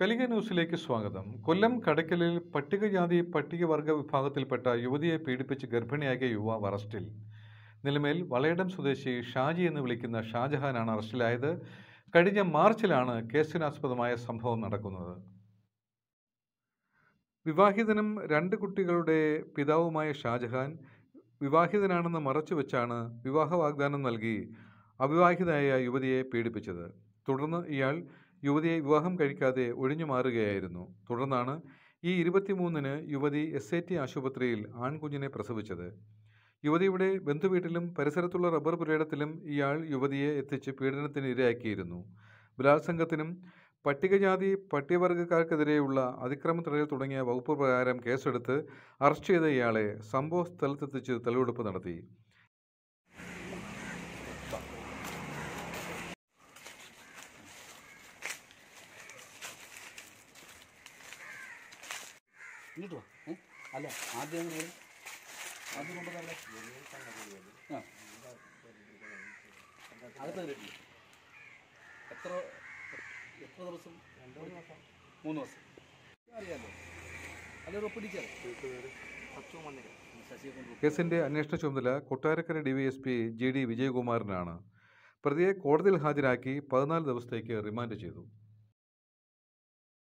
കലിക ന്യൂസിലേക്ക് സ്വാഗതം കൊല്ലം കടയ്ക്കലിൽ പട്ടികജാതി പട്ടികവർഗ വിഭാഗത്തിൽപ്പെട്ട യുവതിയെ പീഡിപ്പിച്ച് ഗർഭിണിയാക്കിയ യുവാവ് അറസ്റ്റിൽ നിലമേൽ വളയടം സ്വദേശി ഷാജി എന്ന് വിളിക്കുന്ന ഷാജഹാനാണ് അറസ്റ്റിലായത് കഴിഞ്ഞ മാർച്ചിലാണ് കേസിനാസ്പദമായ സംഭവം നടക്കുന്നത് വിവാഹിതനും രണ്ട് കുട്ടികളുടെ പിതാവുമായ ഷാജഹാൻ വിവാഹിതനാണെന്ന് മറച്ചുവെച്ചാണ് വിവാഹ വാഗ്ദാനം നൽകി അവിവാഹിതയായ യുവതിയെ പീഡിപ്പിച്ചത് തുടർന്ന് ഇയാൾ യുവതിയെ വിവാഹം കഴിക്കാതെ ഒഴിഞ്ഞു മാറുകയായിരുന്നു തുടർന്നാണ് ഈ ഇരുപത്തിമൂന്നിന് യുവതി എസ് ഐ ടി ആശുപത്രിയിൽ ആൺകുഞ്ഞിനെ പ്രസവിച്ചത് യുവതിയുടെ ബന്ധുവീട്ടിലും പരിസരത്തുള്ള റബ്ബർ പുരയിടത്തിലും ഇയാൾ യുവതിയെ എത്തിച്ച് പീഡനത്തിന് ഇരയാക്കിയിരുന്നു ബലാത്സംഗത്തിനും പട്ടികജാതി പട്ടികവർഗക്കാർക്കെതിരെയുള്ള തടയൽ തുടങ്ങിയ വകുപ്പ് പ്രകാരം കേസെടുത്ത് അറസ്റ്റ് ചെയ്ത ഇയാളെ സംഭവ സ്ഥലത്തെത്തിച്ച് തെളിവെടുപ്പ് നടത്തി ഇങ്ങോട്ട് വാ ഏ അല്ല ആദ്യം ആദ്യം കൊണ്ടുവന്നല്ലേ ആ അകത്ത് കയറിയിട്ടില്ല എത്ര എത്ര ദിവസം മൂന്ന് ദിവസം അറിയാമല്ലോ കേസിന്റെ അന്വേഷണ ചുമതല കൊട്ടാരക്കര ഡിവൈഎസ്പി ജി ഡി വിജയകുമാറിനാണ് പ്രതിയെ കോടതിയിൽ ഹാജരാക്കി പതിനാല് ദിവസത്തേക്ക് റിമാൻഡ് ചെയ്തു